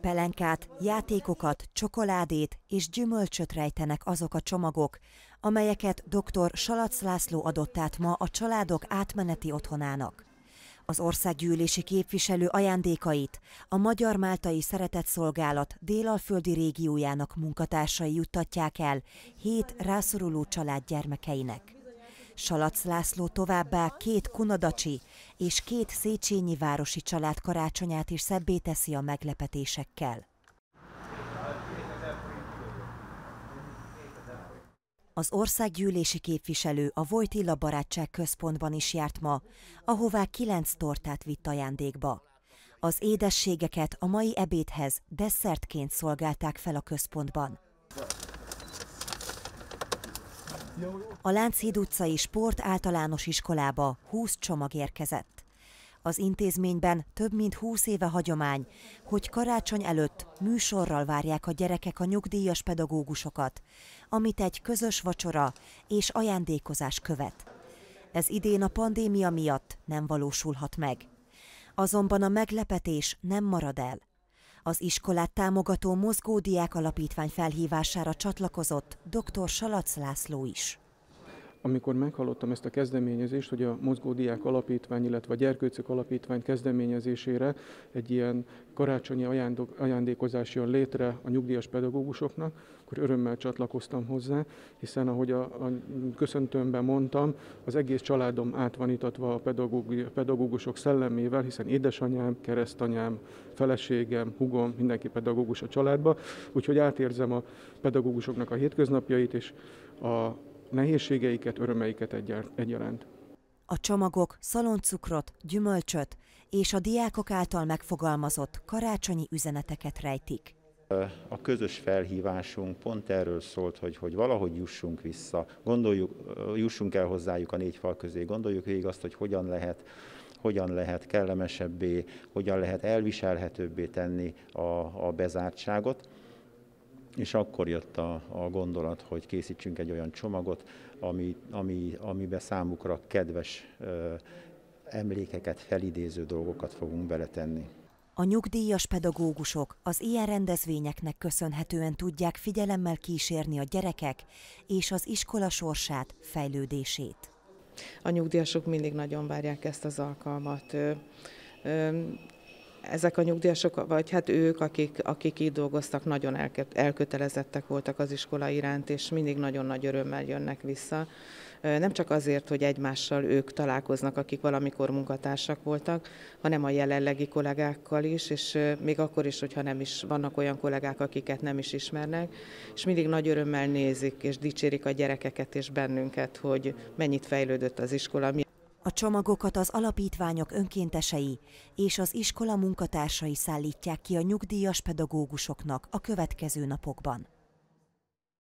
Pelenkát, játékokat, csokoládét és gyümölcsöt rejtenek azok a csomagok, amelyeket dr. Salac László adott át ma a családok átmeneti otthonának. Az országgyűlési képviselő ajándékait a Magyar Máltai Szeretett Szolgálat délalföldi régiójának munkatársai juttatják el hét rászoruló család gyermekeinek. Salac László továbbá két kunadacsi és két Széchenyi városi család karácsonyát is szebbé teszi a meglepetésekkel. Az országgyűlési képviselő a Vojtilla Barátság Központban is járt ma, ahová kilenc tortát vitt ajándékba. Az édességeket a mai ebédhez desszertként szolgálták fel a központban. A Lánchíd utcai sport általános iskolába 20 csomag érkezett. Az intézményben több mint 20 éve hagyomány, hogy karácsony előtt műsorral várják a gyerekek a nyugdíjas pedagógusokat, amit egy közös vacsora és ajándékozás követ. Ez idén a pandémia miatt nem valósulhat meg. Azonban a meglepetés nem marad el. Az iskolát támogató Mozgódiák Alapítvány felhívására csatlakozott dr. Salac László is amikor meghallottam ezt a kezdeményezést, hogy a Mozgódiák Alapítvány, illetve a Gyerkőcök Alapítvány kezdeményezésére egy ilyen karácsonyi ajándok, ajándékozás jön létre a nyugdíjas pedagógusoknak, akkor örömmel csatlakoztam hozzá, hiszen ahogy a, a köszöntőmben mondtam, az egész családom át van a pedagógi, pedagógusok szellemével, hiszen édesanyám, keresztanyám, feleségem, hugom, mindenki pedagógus a családba, úgyhogy átérzem a pedagógusoknak a hétköznapjait, és a nehézségeiket, örömeiket egyaránt. A csomagok szaloncukrot, gyümölcsöt és a diákok által megfogalmazott karácsonyi üzeneteket rejtik. A közös felhívásunk pont erről szólt, hogy, hogy valahogy jussunk vissza, gondoljuk, jussunk el hozzájuk a négy fal közé, gondoljuk végig azt, hogy hogyan lehet hogyan lehet kellemesebbé, hogyan lehet elviselhetőbbé tenni a, a bezártságot és akkor jött a, a gondolat, hogy készítsünk egy olyan csomagot, ami, ami, amiben számukra kedves ö, emlékeket, felidéző dolgokat fogunk beletenni. A nyugdíjas pedagógusok az ilyen rendezvényeknek köszönhetően tudják figyelemmel kísérni a gyerekek és az iskola sorsát, fejlődését. A nyugdíjasok mindig nagyon várják ezt az alkalmat ezek a nyugdíjasok, vagy hát ők, akik, akik itt dolgoztak, nagyon elkötelezettek voltak az iskola iránt, és mindig nagyon nagy örömmel jönnek vissza. Nem csak azért, hogy egymással ők találkoznak, akik valamikor munkatársak voltak, hanem a jelenlegi kollégákkal is, és még akkor is, hogyha nem is vannak olyan kollégák, akiket nem is ismernek, és mindig nagy örömmel nézik, és dicsérik a gyerekeket és bennünket, hogy mennyit fejlődött az iskola, a csomagokat az alapítványok önkéntesei és az iskola munkatársai szállítják ki a nyugdíjas pedagógusoknak a következő napokban.